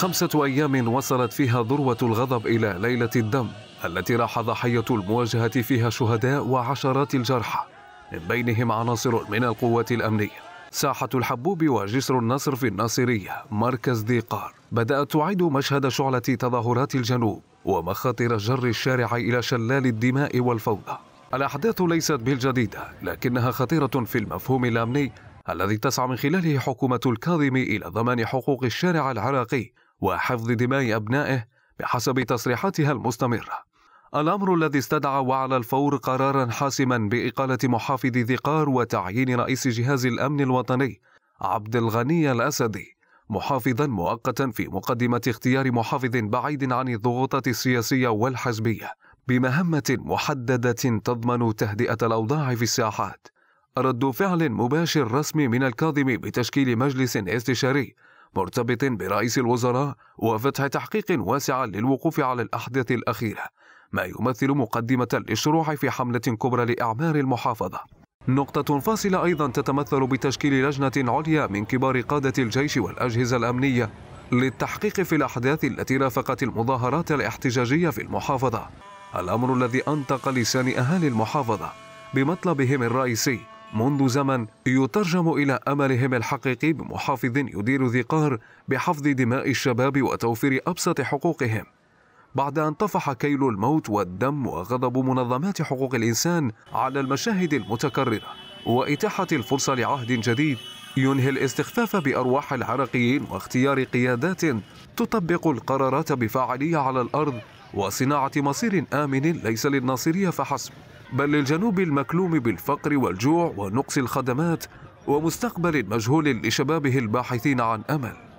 خمسة أيام وصلت فيها ذروة الغضب إلى ليلة الدم التي راح ضحية المواجهة فيها شهداء وعشرات الجرحى من بينهم عناصر من القوات الأمنية ساحة الحبوب وجسر النصر في الناصرية مركز ديقار بدأت تعيد مشهد شعلة تظاهرات الجنوب ومخاطر جر الشارع إلى شلال الدماء والفوضى الأحداث ليست بالجديدة لكنها خطيرة في المفهوم الأمني الذي تسعى من خلاله حكومة الكاظم إلى ضمان حقوق الشارع العراقي وحفظ دماء أبنائه بحسب تصريحاتها المستمرة الأمر الذي استدعى وعلى الفور قرارا حاسما بإقالة محافظ ذي قار وتعيين رئيس جهاز الأمن الوطني عبد الغني الأسدي محافظا مؤقتا في مقدمة اختيار محافظ بعيد عن الضغوطات السياسية والحزبية بمهمة محددة تضمن تهدئة الأوضاع في الساحات رد فعل مباشر رسمي من الكاظم بتشكيل مجلس استشاري مرتبط برئيس الوزراء وفتح تحقيق واسع للوقوف على الأحداث الأخيرة ما يمثل مقدمة للشروع في حملة كبرى لإعمار المحافظة نقطة فاصلة أيضا تتمثل بتشكيل لجنة عليا من كبار قادة الجيش والأجهزة الأمنية للتحقيق في الأحداث التي رافقت المظاهرات الاحتجاجية في المحافظة الأمر الذي أنطق لسان أهالي المحافظة بمطلبهم الرئيسي منذ زمن يترجم إلى أملهم الحقيقي بمحافظ يدير ذي قهر بحفظ دماء الشباب وتوفير أبسط حقوقهم بعد أن طفح كيل الموت والدم وغضب منظمات حقوق الإنسان على المشاهد المتكررة وإتاحة الفرصة لعهد جديد ينهي الاستخفاف بأرواح العراقيين واختيار قيادات تطبق القرارات بفاعلية على الأرض وصناعة مصير آمن ليس للناصرية فحسب بل للجنوب المكلوم بالفقر والجوع ونقص الخدمات ومستقبل مجهول لشبابه الباحثين عن امل